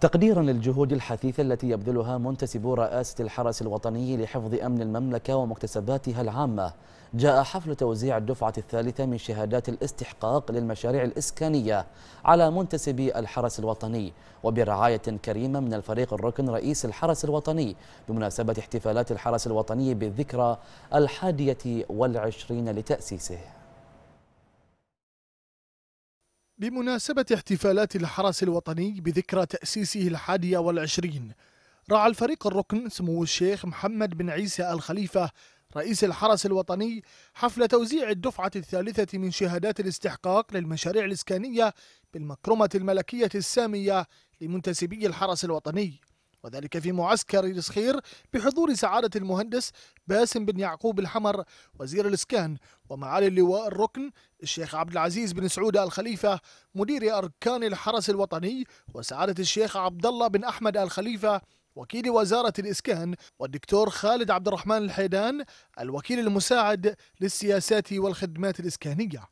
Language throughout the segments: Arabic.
تقديرا للجهود الحثيثة التي يبذلها منتسبو رئاسة الحرس الوطني لحفظ أمن المملكة ومكتسباتها العامة جاء حفل توزيع الدفعة الثالثة من شهادات الاستحقاق للمشاريع الإسكانية على منتسبي الحرس الوطني وبرعاية كريمة من الفريق الركن رئيس الحرس الوطني بمناسبة احتفالات الحرس الوطني بالذكرى الحادية والعشرين لتأسيسه بمناسبة احتفالات الحرس الوطني بذكرى تأسيسه الحادية والعشرين رعى الفريق الركن سمو الشيخ محمد بن عيسى الخليفة رئيس الحرس الوطني حفل توزيع الدفعة الثالثة من شهادات الاستحقاق للمشاريع الإسكانية بالمكرمة الملكية السامية لمنتسبي الحرس الوطني وذلك في معسكر الصخير بحضور سعادة المهندس باسم بن يعقوب الحمر وزير الإسكان ومعالي اللواء الركن الشيخ عبد العزيز بن سعود الخليفة مدير أركان الحرس الوطني وسعادة الشيخ عبد الله بن أحمد الخليفة وكيل وزارة الإسكان والدكتور خالد عبد الرحمن الحيدان الوكيل المساعد للسياسات والخدمات الإسكانية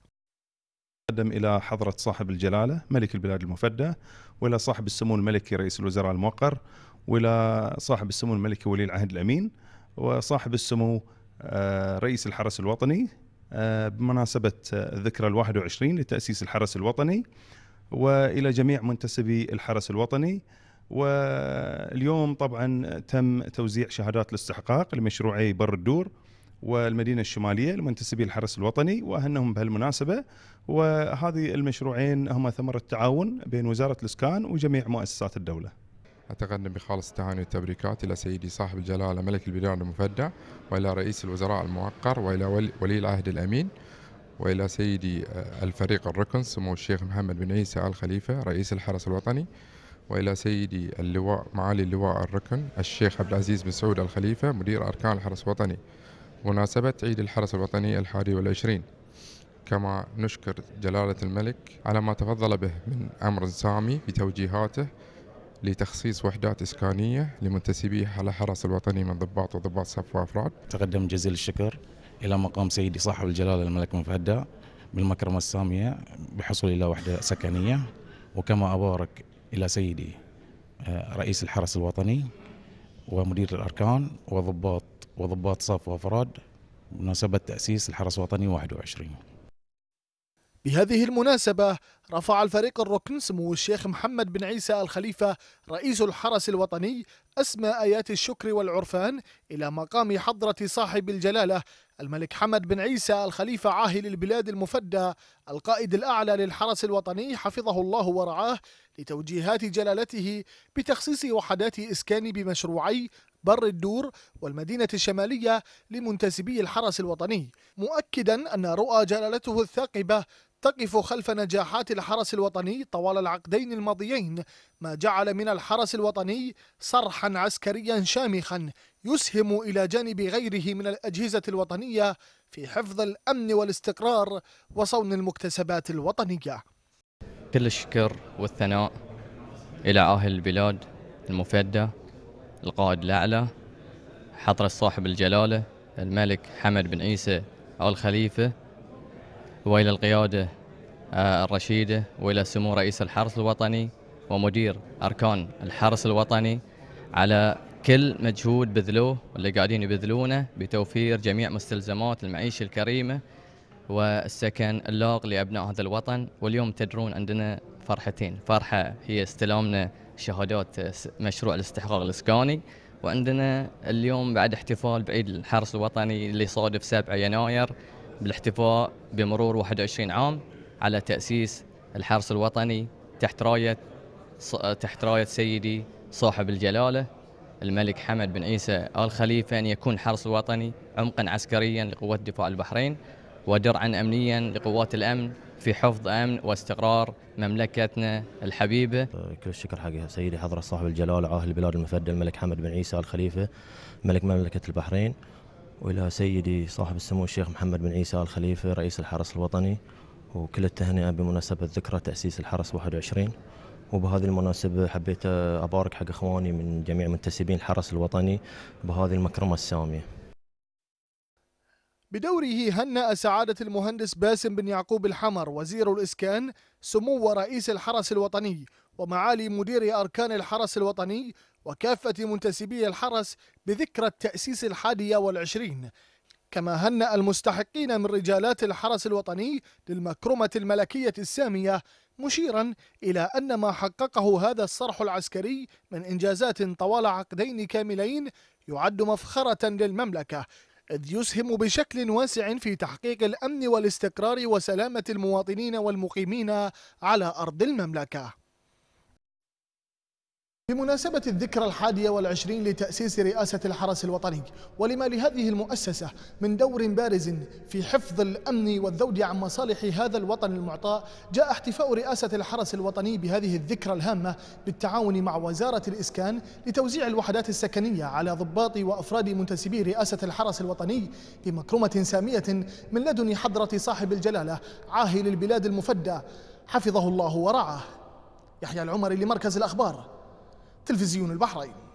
قدم إلى حضرة صاحب الجلالة ملك البلاد المفدى وإلى صاحب السمو الملكي رئيس الوزراء الموقر والى صاحب السمو الملكي ولي العهد الامين وصاحب السمو آه، رئيس الحرس الوطني آه، بمناسبه الذكرى ال ال21 لتاسيس الحرس الوطني والى جميع منتسبي الحرس الوطني واليوم طبعا تم توزيع شهادات الاستحقاق لمشروعي بر الدور والمدينه الشماليه لمنتسبي الحرس الوطني واهنهم بهالمناسبه وهذه المشروعين هما ثمره تعاون بين وزاره الاسكان وجميع مؤسسات الدوله. أتقدم بخالص التهاني والتبريكات إلى سيدي صاحب الجلالة ملك البلاد المفدى وإلى رئيس الوزراء الموقر وإلى ولي العهد الأمين وإلى سيدي آه، الفريق الركن سمو الشيخ محمد بن عيسى آل خليفة رئيس الحرس الوطني وإلى سيدي اللواء معالي اللواء الركن الشيخ عبد العزيز بن سعود الخليفة مدير أركان الحرس الوطني مناسبة عيد الحرس الوطني الحادي والعشرين كما نشكر جلالة الملك على ما تفضل به من أمر سامي بتوجيهاته لتخصيص وحدات إسكانية لمنتسبي الحرس الوطني من ضباط وضباط صف وأفراد تقدم جزيل الشكر إلى مقام سيدي صاحب الجلالة الملك مفدى بالمكرمة السامية بحصول إلى وحدة سكنية وكما أبارك إلى سيدي آه، رئيس الحرس الوطني ومدير الأركان وضباط وضباط صف وأفراد بمناسبة تأسيس الحرس الوطني 21 بهذه المناسبة رفع الفريق الركن سمو الشيخ محمد بن عيسى الخليفة رئيس الحرس الوطني أسمى آيات الشكر والعرفان إلى مقام حضرة صاحب الجلالة الملك حمد بن عيسى الخليفة عاهل البلاد المفدى القائد الأعلى للحرس الوطني حفظه الله ورعاه لتوجيهات جلالته بتخصيص وحدات إسكان بمشروعي بر الدور والمدينة الشمالية لمنتسبي الحرس الوطني مؤكدا أن رؤى جلالته الثاقبة تقف خلف نجاحات الحرس الوطني طوال العقدين الماضيين ما جعل من الحرس الوطني صرحا عسكريا شامخا يسهم إلى جانب غيره من الأجهزة الوطنية في حفظ الأمن والاستقرار وصون المكتسبات الوطنية كل الشكر والثناء إلى أهل البلاد المفدى القائد الأعلى حضرة صاحب الجلالة الملك حمد بن عيسى الخليفة وإلى القيادة آه، الرشيدة وإلى سمو رئيس الحرس الوطني ومدير أركان الحرس الوطني على كل مجهود بذلوه واللي قاعدين يبذلونه بتوفير جميع مستلزمات المعيشة الكريمة والسكن اللاق لأبناء هذا الوطن واليوم تدرون عندنا فرحتين فرحة هي استلامنا شهادات مشروع الاستحقاق الإسكاني وعندنا اليوم بعد احتفال بعيد الحرس الوطني اللي صادف 7 يناير بالاحتفاء بمرور 21 عام على تأسيس الحرس الوطني تحت راية تحت راية سيدي صاحب الجلالة الملك حمد بن عيسى آل خليفة أن يكون الحرس الوطني عمقا عسكريا لقوات دفاع البحرين ودرعا أمنيا لقوات الأمن في حفظ أمن واستقرار مملكتنا الحبيبة كل الشكر حق سيدي حضرة صاحب الجلالة عاهل البلاد المفدى الملك حمد بن عيسى آل خليفة ملك مملكة البحرين والى سيدي صاحب السمو الشيخ محمد بن عيسى الخليفه رئيس الحرس الوطني وكل التهنئه بمناسبه ذكرى تاسيس الحرس 21 وبهذه المناسبة حبيت أبارك حق إخواني من جميع منتسبين الحرس الوطني بهذه المكرمة السامية بدوره هنأ سعادة المهندس باسم بن يعقوب الحمر وزير الإسكان سمو رئيس الحرس الوطني ومعالي مدير أركان الحرس الوطني وكافة منتسبي الحرس بذكرى التأسيس الحادية والعشرين كما هنأ المستحقين من رجالات الحرس الوطني للمكرمة الملكية السامية مشيرا إلى أن ما حققه هذا الصرح العسكري من إنجازات طوال عقدين كاملين يعد مفخرة للمملكة إذ يسهم بشكل واسع في تحقيق الأمن والاستقرار وسلامة المواطنين والمقيمين على أرض المملكة بمناسبة الذكرى الحادية والعشرين لتأسيس رئاسة الحرس الوطني ولما لهذه المؤسسة من دور بارز في حفظ الأمن والذود عن مصالح هذا الوطن المعطاء جاء احتفاء رئاسة الحرس الوطني بهذه الذكرى الهامة بالتعاون مع وزارة الإسكان لتوزيع الوحدات السكنية على ضباط وأفراد منتسبي رئاسة الحرس الوطني بمكرمة سامية من لدن حضرة صاحب الجلالة عاهل البلاد المفدى حفظه الله ورعاه يحيى العمر لمركز الأخبار تلفزيون البحرين